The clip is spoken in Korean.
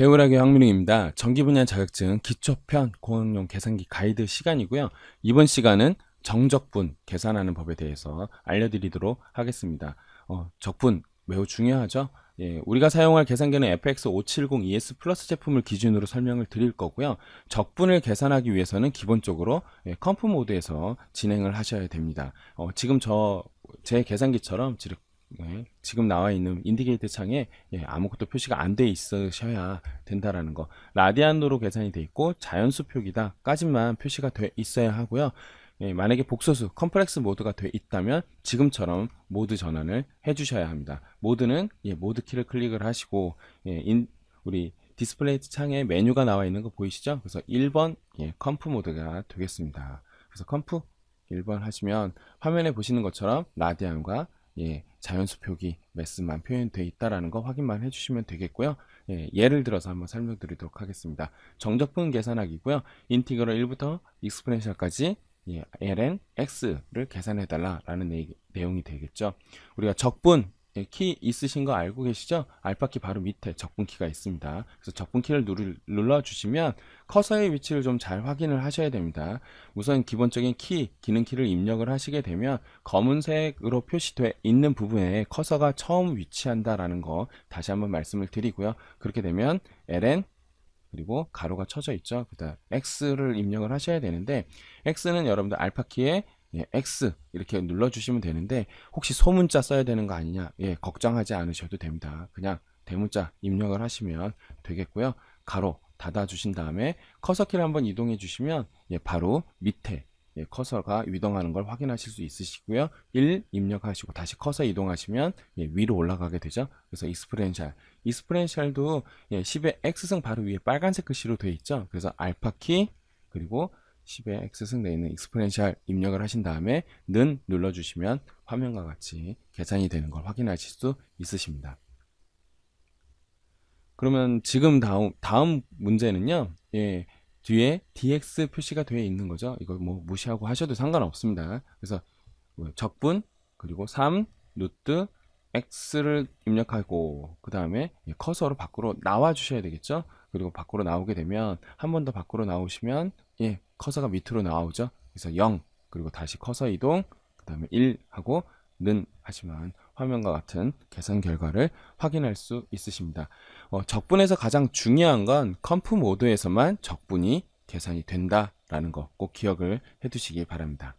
배우라기 황민웅입니다. 전기 분야 자격증 기초편 공학용 계산기 가이드 시간이고요. 이번 시간은 정적분 계산하는 법에 대해서 알려드리도록 하겠습니다. 어, 적분 매우 중요하죠. 예, 우리가 사용할 계산기는 FX570ES 플러스 제품을 기준으로 설명을 드릴 거고요. 적분을 계산하기 위해서는 기본적으로 예, 컴프 모드에서 진행을 하셔야 됩니다. 어, 지금 저 제 계산기처럼 예, 지금 나와 있는 인디게이터 창에 예, 아무것도 표시가 안 돼 있으셔야 된다라는 거 라디안으로 계산이 돼 있고 자연수 표기다 까지만 표시가 돼 있어야 하고요 예, 만약에 복소수 컴플렉스 모드가 돼 있다면 지금처럼 모드 전환을 해주셔야 합니다 모드는 예, 모드 키를 클릭을 하시고 예, 인, 우리 디스플레이 창에 메뉴가 나와 있는 거 보이시죠 그래서 1번 예, 컴프 모드가 되겠습니다 그래서 컴프 1번 하시면 화면에 보시는 것처럼 라디안과 예, 자연수 표기 매스만 표현되어 있다라는 거 확인만 해주시면 되겠고요. 예, 를 들어서 한번 설명드리도록 하겠습니다. 정적분 계산하기고요. 인티그럴 1부터 익스프레셔까지 예, ln x를 계산해달라라는 내용이 되겠죠. 우리가 적분 예, 키 있으신 거 알고 계시죠? 알파키 바로 밑에 적분키가 있습니다. 그래서 적분키를 눌러주시면 커서의 위치를 좀 잘 확인을 하셔야 됩니다. 우선 기본적인 키, 기능키를 입력을 하시게 되면 검은색으로 표시돼 있는 부분에 커서가 처음 위치한다라는 거 다시 한번 말씀을 드리고요. 그렇게 되면 ln 그리고 가로가 쳐져 있죠. 그다음 x를 입력을 하셔야 되는데 x는 여러분들 알파키에 예, X 이렇게 눌러주시면 되는데 혹시 소문자 써야 되는 거 아니냐 예, 걱정하지 않으셔도 됩니다. 그냥 대문자 입력을 하시면 되겠고요. 가로 닫아주신 다음에 커서키를 한번 이동해 주시면 예, 바로 밑에 예, 커서가 이동하는 걸 확인하실 수 있으시고요. 1 입력하시고 다시 커서 이동하시면 예, 위로 올라가게 되죠. 그래서 익스프렌셜, 익스프렌셜도 예, 10의 X승 바로 위에 빨간색 글씨로 되어 있죠. 그래서 알파키 그리고 1 0에 x승 내 있는 익스포넨셜 입력을 하신 다음에 는 눌러주시면 화면과 같이 계산이 되는 걸 확인하실 수 있으십니다. 그러면 지금 다음, 다음 문제는요. 예, 뒤에 dx 표시가 되어 있는 거죠. 이거 뭐 무시하고 하셔도 상관없습니다. 그래서 뭐 적분 그리고 3 루트 x를 입력하고 그 다음에 예, 커서로 밖으로 나와 주셔야 되겠죠. 그리고 밖으로 나오게 되면 한 번 더 밖으로 나오시면 예 커서가 밑으로 나오죠. 그래서 0 그리고 다시 커서 이동 그 다음에 1 하고 는 하지만 화면과 같은 계산 결과를 확인할 수 있으십니다. 어, 적분에서 가장 중요한 건 컴프 모드에서만 적분이 계산이 된다라는 거 꼭 기억을 해두시기 바랍니다.